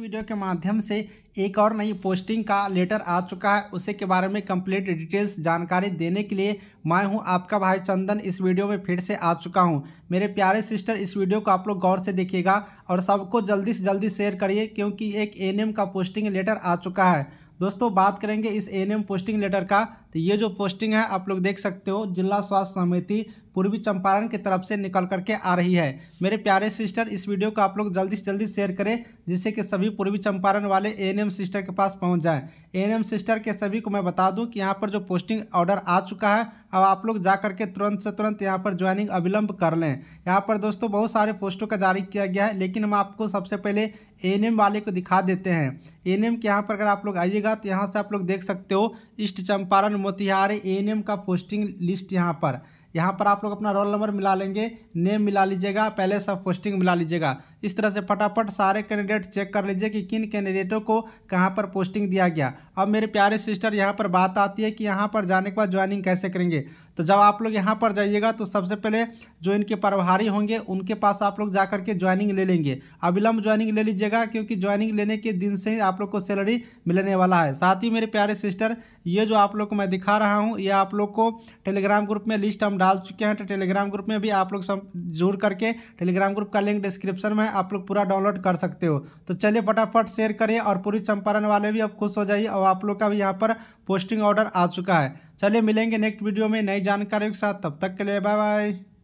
video के माध्यम से एक और नई पोस्टिंग का लेटर आ चुका है उसी के बारे में कंप्लीट डिटेल्स जानकारी देने के लिए मैं हूं आपका भाई चंदन इस वीडियो में फिर से आ चुका हूं मेरे प्यारे सिस्टर इस वीडियो को आप लोग गौर से देखिएगा और सबको जल्दी से जल्दी शेयर करिए क्योंकि एक एन का पोस्टिंग लेटर आ चुका है दोस्तों बात करेंगे इस एन पोस्टिंग लेटर का तो ये जो पोस्टिंग है आप लोग देख सकते हो जिला स्वास्थ्य समिति पूर्वी चंपारण की तरफ से निकल करके आ रही है मेरे प्यारे सिस्टर इस वीडियो को आप लोग जल्दी से जल्दी शेयर करें जिससे कि सभी पूर्वी चंपारण वाले एएनएम सिस्टर के पास पहुंच जाएं एएनएम सिस्टर के सभी को मैं बता दूं कि यहाँ पर जो पोस्टिंग ऑर्डर आ चुका है अब आप लोग जा करके तुरंत से तुरंत यहाँ पर ज्वाइनिंग अविलंब कर लें यहाँ पर दोस्तों बहुत सारे पोस्टों का जारी किया गया है लेकिन हम आपको सबसे पहले एन वाले को दिखा देते हैं एन के यहाँ पर अगर आप लोग आइएगा तो यहाँ से आप लोग देख सकते हो ईस्ट चंपारण मोतिहारी ए का पोस्टिंग लिस्ट यहाँ पर यहाँ पर आप लोग अपना रोल नंबर मिला लेंगे नेम मिला लीजिएगा पहले सब पोस्टिंग मिला लीजिएगा इस तरह से फटाफट सारे कैंडिडेट चेक कर लीजिए कि किन कैंडिडेटों को कहाँ पर पोस्टिंग दिया गया अब मेरे प्यारे सिस्टर यहाँ पर बात आती है कि यहाँ पर जाने के बाद ज्वाइनिंग कैसे करेंगे तो जब आप लोग यहाँ पर जाइएगा तो सबसे पहले जो इनके प्रभारी होंगे उनके पास आप लोग जा के ज्वाइनिंग ले लेंगे अविलंब ज्वाइनिंग ले लीजिएगा क्योंकि ज्वाइनिंग लेने के दिन से ही आप लोग को सैलरी मिलने वाला है साथ ही मेरे प्यारे सिस्टर ये जो आप लोग को मैं दिखा रहा हूँ ये आप लोग को टेलीग्राम ग्रुप में लिस्ट हम डाल चुके हैं तो टेलीग्राम ग्रुप में भी आप लोग जोर करके टेलीग्राम ग्रुप का लिंक डिस्क्रिप्शन में आप लोग पूरा डाउनलोड कर सकते हो तो चलिए फटाफट शेयर करिए और पूरी चंपारण वाले भी अब खुश हो जाइए और आप लोग का भी यहाँ पर पोस्टिंग ऑर्डर आ चुका है चलिए मिलेंगे नेक्स्ट वीडियो में नई जानकारी के साथ तब तक के लिए बाय बाय